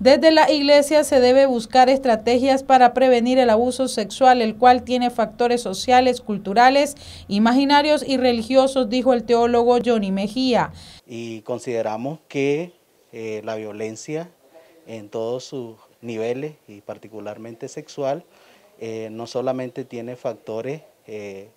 Desde la iglesia se debe buscar estrategias para prevenir el abuso sexual, el cual tiene factores sociales, culturales, imaginarios y religiosos, dijo el teólogo Johnny Mejía. Y consideramos que eh, la violencia en todos sus niveles y particularmente sexual eh, no solamente tiene factores eh,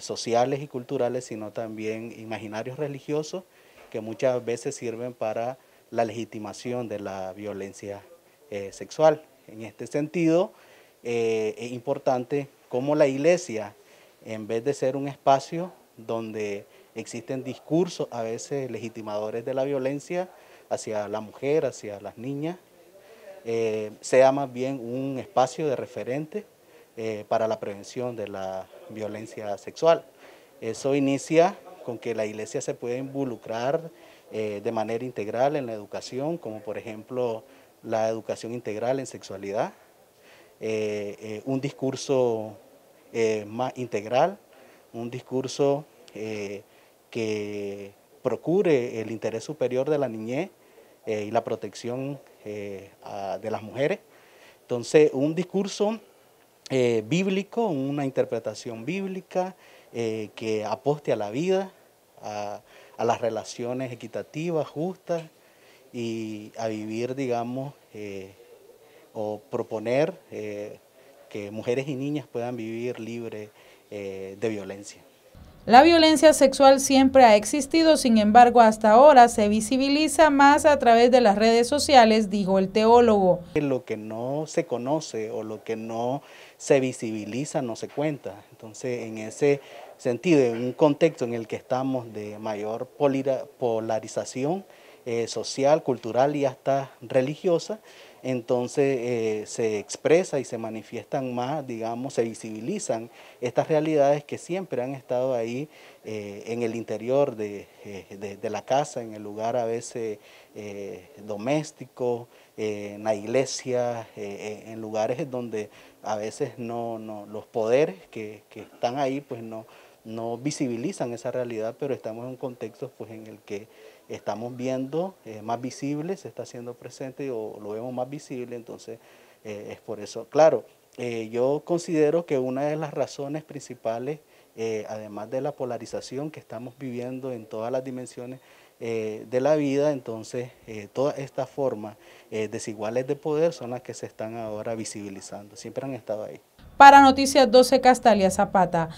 sociales y culturales, sino también imaginarios religiosos que muchas veces sirven para la legitimación de la violencia eh, sexual. En este sentido, eh, es importante cómo la iglesia, en vez de ser un espacio donde existen discursos a veces legitimadores de la violencia hacia la mujer, hacia las niñas, eh, sea más bien un espacio de referente para la prevención de la violencia sexual. Eso inicia con que la iglesia se puede involucrar eh, de manera integral en la educación, como por ejemplo la educación integral en sexualidad, eh, eh, un discurso más integral, un discurso que procure el interés superior de la niñez y la protección de las mujeres. Entonces, un discurso bíblico, una interpretación bíblica que aposte a la vida, a, a las relaciones equitativas, justas y a vivir, digamos, eh, o proponer eh, que mujeres y niñas puedan vivir libres eh, de violencia. La violencia sexual siempre ha existido, sin embargo, hasta ahora se visibiliza más a través de las redes sociales, dijo el teólogo. Lo que no se conoce o lo que no se visibiliza no se cuenta. Entonces, en ese sentido, en un contexto en el que estamos de mayor polarización eh, social, cultural y hasta religiosa, entonces eh, se expresa y se manifiestan más, digamos, se visibilizan estas realidades que siempre han estado ahí eh, en el interior de, la casa, en el lugar a veces doméstico, en la iglesia, en lugares donde a veces no, los poderes que están ahí, pues no, no visibilizan esa realidad, pero estamos en un contexto pues, en el que estamos viendo eh, más visible, se está haciendo presente o lo vemos más visible, entonces eh, es por eso. Claro, eh, yo considero que una de las razones principales, además de la polarización que estamos viviendo en todas las dimensiones de la vida, entonces todas estas formas desiguales de poder son las que se están ahora visibilizando, siempre han estado ahí. Para Noticias 12, Castalia Zapata.